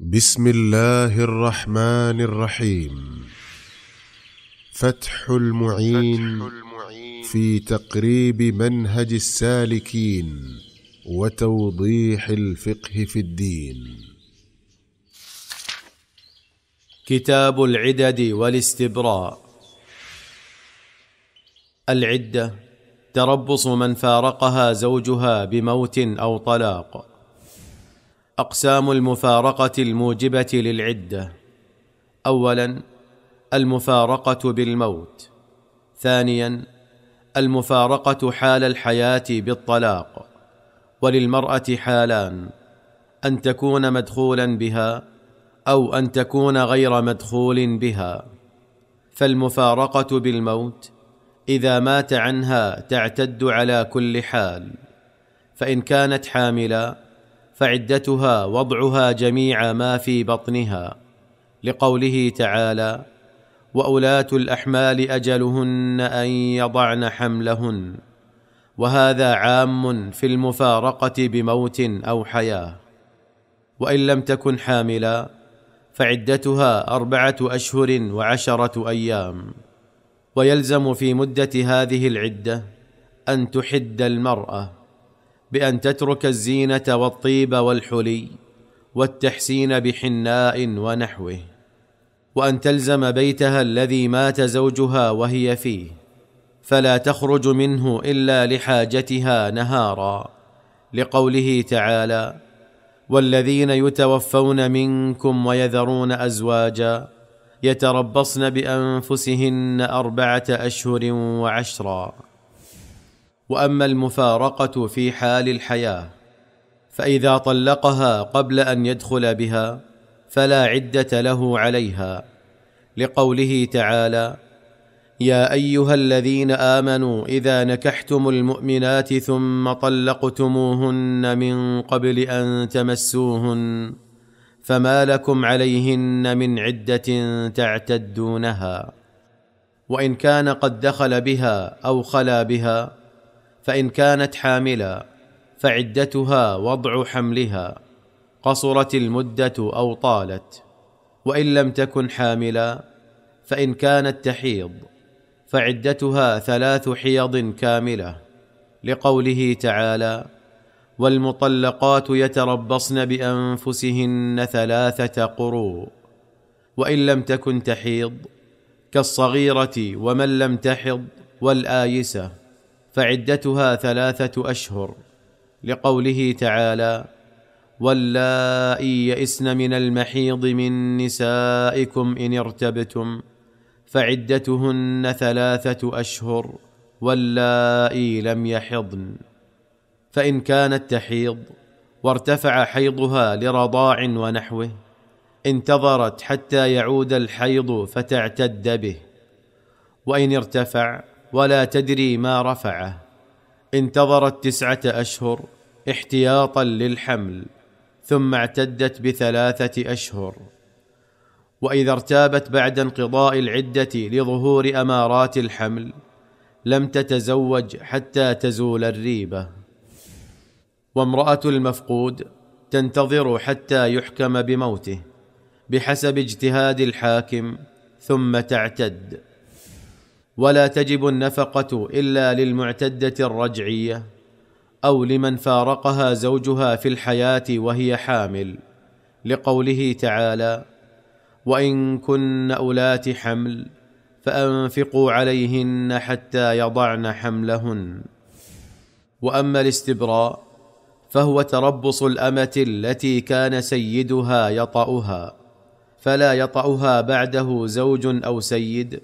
بسم الله الرحمن الرحيم فتح المعين, في تقريب منهج السالكين وتوضيح الفقه في الدين كتاب العدد والاستبراء العده تربص من فارقها زوجها بموت او طلاق اقسام المفارقه الموجبه للعده اولا المفارقه بالموت ثانيا المفارقه حال الحياه بالطلاق وللمراه حالان ان تكون مدخولا بها او ان تكون غير مدخول بها فالمفارقه بالموت اذا مات عنها تعتد على كل حال فان كانت حاملا فعدتها وضعها جميع ما في بطنها لقوله تعالى واولاه الاحمال اجلهن ان يضعن حملهن وهذا عام في المفارقه بموت او حياه وان لم تكن حاملا فعدتها اربعه اشهر وعشره ايام ويلزم في مده هذه العده ان تحد المراه بان تترك الزينه والطيب والحلي والتحسين بحناء ونحوه وان تلزم بيتها الذي مات زوجها وهي فيه فلا تخرج منه الا لحاجتها نهارا لقوله تعالى والذين يتوفون منكم ويذرون ازواجا يتربصن بانفسهن اربعه اشهر وعشرا واما المفارقه في حال الحياه فاذا طلقها قبل ان يدخل بها فلا عده له عليها لقوله تعالى يا ايها الذين امنوا اذا نكحتم المؤمنات ثم طلقتموهن من قبل ان تمسوهن فما لكم عليهن من عده تعتدونها وان كان قد دخل بها او خلا بها فان كانت حاملا فعدتها وضع حملها قصرت المده او طالت وان لم تكن حاملا فان كانت تحيض فعدتها ثلاث حيض كامله لقوله تعالى والمطلقات يتربصن بانفسهن ثلاثه قروء وان لم تكن تحيض كالصغيره ومن لم تحض والايسه فعدتها ثلاثه اشهر لقوله تعالى واللائي يئسن من المحيض من نسائكم ان ارتبتم فعدتهن ثلاثه اشهر واللائي لم يحضن فان كانت تحيض وارتفع حيضها لرضاع ونحوه انتظرت حتى يعود الحيض فتعتد به وان ارتفع ولا تدري ما رفعه انتظرت تسعه اشهر احتياطا للحمل ثم اعتدت بثلاثه اشهر واذا ارتابت بعد انقضاء العده لظهور امارات الحمل لم تتزوج حتى تزول الريبه وامراه المفقود تنتظر حتى يحكم بموته بحسب اجتهاد الحاكم ثم تعتد ولا تجب النفقه الا للمعتده الرجعيه او لمن فارقها زوجها في الحياه وهي حامل لقوله تعالى وان كن اولات حمل فانفقوا عليهن حتى يضعن حملهن واما الاستبراء فهو تربص الامه التي كان سيدها يطاها فلا يطاها بعده زوج او سيد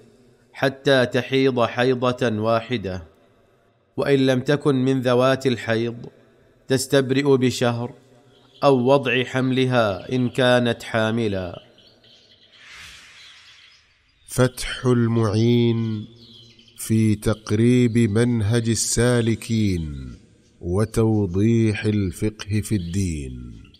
حتى تحيض حيضه واحده وان لم تكن من ذوات الحيض تستبرئ بشهر او وضع حملها ان كانت حاملا فتح المعين في تقريب منهج السالكين وتوضيح الفقه في الدين